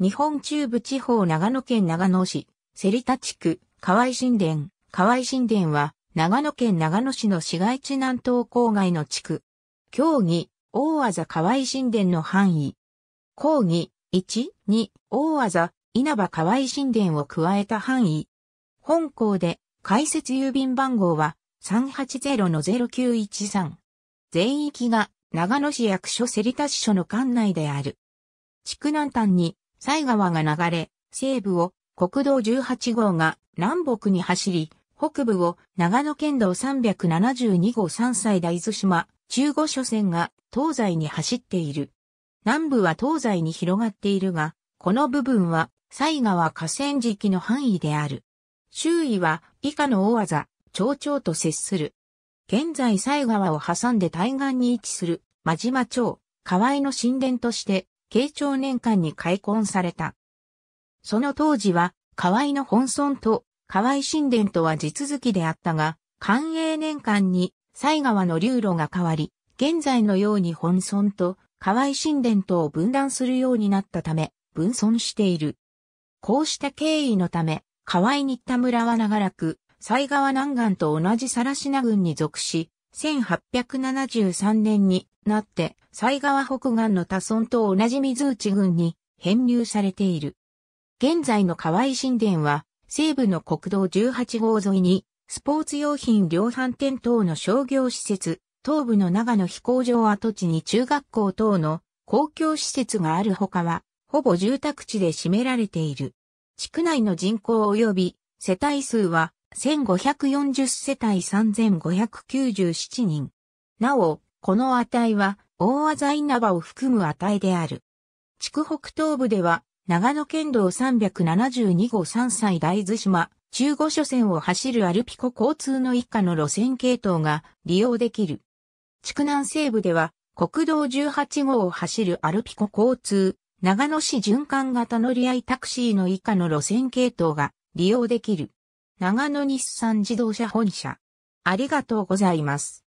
日本中部地方長野県長野市、芹田地区、河合神殿。河合神殿は、長野県長野市の市街地南東郊外の地区。競技、大技河合神殿の範囲。講義、1、2、大技、稲葉河合神殿を加えた範囲。本校で、解説郵便番号は、380-0913。全域が、長野市役所芹田支所の管内である。地区南端に西川が流れ、西部を国道18号が南北に走り、北部を長野県道372号山歳大津島中5所線が東西に走っている。南部は東西に広がっているが、この部分は西川河川敷の範囲である。周囲は以下の大技、町長と接する。現在西川を挟んで対岸に位置する、真島町、河合の神殿として慶長年間に開墾された。その当時は、河合の本村と河合神殿とは地続きであったが、寛永年間に西川の流路が変わり、現在のように本村と河合神殿とを分断するようになったため、分村している。こうした経緯のため、河合新田村は長らく、西川南岸と同じ更科郡に属し、1873年になって、西川北岸の多村と同じ水内郡に編入されている。現在の河合神殿は、西部の国道18号沿いに、スポーツ用品量販店等の商業施設、東部の長野飛行場跡地に中学校等の公共施設があるほかは、ほぼ住宅地で占められている。地区内の人口及び世帯数は1540世帯3597人。なお、この値は、大技稲葉を含む値である。地区北東部では、長野県道372号山歳大豆島、中古所線を走るアルピコ交通の一家の路線系統が利用できる。地区南西部では、国道18号を走るアルピコ交通、長野市循環型乗り合いタクシーの以下の路線系統が利用できる。長野日産自動車本社。ありがとうございます。